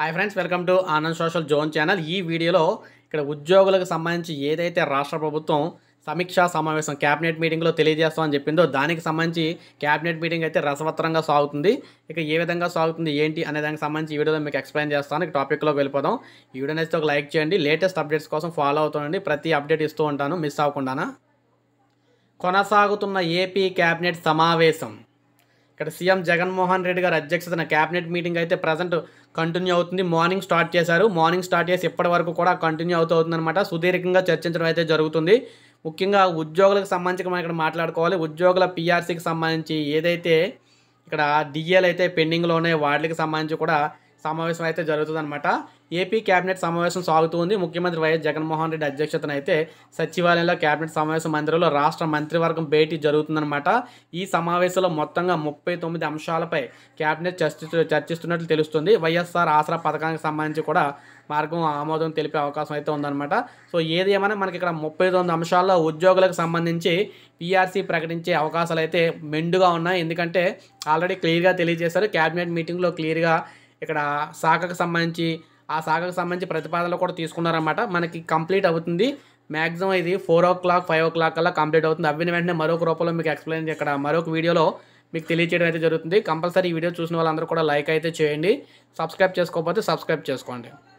hi friends welcome to Anand social zone channel ఈ వీడియోలో ఇక్కడ ఉద్యోగులకు సంబంధించి ఏదైతే రాష్ట్ర ప్రభుత్వం సమీక్షా సమావేశం క్యాబినెట్ మీటింగ్లో తెలియజేస్తామని చెప్పిందో దానికి సంబంధించి క్యాబినెట్ మీటింగ్ అయితే రసవత్తరంగా సాగుతుంది ఇక ఏ విధంగా సాగుతుంది ఏంటి అనే దానికి సంబంధించి ఈ వీడియోలో మీకు ఎక్స్ప్లెయిన్ చేస్తాను ఇక టాపిక్లోకి వెళ్ళిపోదాం ఈ వీడియో నచ్చితే ఒక లైక్ చేయండి లేటెస్ట్ అప్డేట్స్ కోసం ఫాలో అవుతుండండి ప్రతి అప్డేట్ ఇస్తూ ఉంటాను మిస్ అవ్వకుండా కొనసాగుతున్న ఏపీ క్యాబినెట్ సమావేశం ఇక్కడ సీఎం జగన్మోహన్ రెడ్డి గారి అధ్యక్షతన క్యాబినెట్ మీటింగ్ అయితే ప్రజెంట్ కంటిన్యూ అవుతుంది మార్నింగ్ స్టార్ట్ చేశారు మార్నింగ్ స్టార్ట్ చేసి ఇప్పటి వరకు కూడా కంటిన్యూ అవుతూ అవుతుందన్నమాట సుదీర్ఘంగా చర్చించడం అయితే జరుగుతుంది ముఖ్యంగా ఉద్యోగులకు సంబంధించి మనం ఇక్కడ మాట్లాడుకోవాలి ఉద్యోగుల పీఆర్సీకి సంబంధించి ఏదైతే ఇక్కడ డిఏలు e అయితే పెండింగ్లో ఉన్నాయి వాటికి సంబంధించి కూడా సమావేశం అయితే అనమాట ఏపీ కేబినెట్ సమావేశం సాగుతుంది ముఖ్యమంత్రి వైఎస్ జగన్మోహన్ రెడ్డి అధ్యక్షతన అయితే సచివాలయంలో కేబినెట్ సమావేశం మందిరంలో రాష్ట్ర మంత్రివర్గం భేటీ జరుగుతుందన్నమాట ఈ సమావేశంలో మొత్తంగా ముప్పై తొమ్మిది అంశాలపై కేబినెట్ చర్చి చర్చిస్తున్నట్లు తెలుస్తుంది వైఎస్ఆర్ ఆసరా పథకానికి సంబంధించి కూడా మార్గం ఆమోదం తెలిపే అవకాశం అయితే ఉందన్నమాట సో ఏది ఏమైనా మనకి ఇక్కడ ముప్పై తొమ్మిది అంశాల్లో ఉద్యోగులకు సంబంధించి పీఆర్సీ ప్రకటించే అవకాశాలు అయితే మెండుగా ఉన్నాయి ఎందుకంటే ఆల్రెడీ క్లియర్గా తెలియజేశారు క్యాబినెట్ మీటింగ్లో క్లియర్గా ఇక్కడ శాఖకు సంబంధించి ఆ శాఖకు సంబంధించి ప్రతిపాదనలు కూడా తీసుకున్నారన్నమాట మనకి కంప్లీట్ అవుతుంది మ్యాక్సిమం ఇది four o'clock five o'clock అలా కంప్లీట్ అవుతుంది అవి వెంటనే మరొక రూపంలో మీకు ఎక్స్ప్లెయిన్ ఇక్కడ మరొక వీడియోలో మీకు తెలియచేయడం అయితే జరుగుతుంది కంపల్సరీ ఈ వీడియో చూసిన వాళ్ళందరూ కూడా లైక్ అయితే చేయండి సబ్స్క్రైబ్ చేసుకోకపోతే సబ్స్క్రైబ్ చేసుకోండి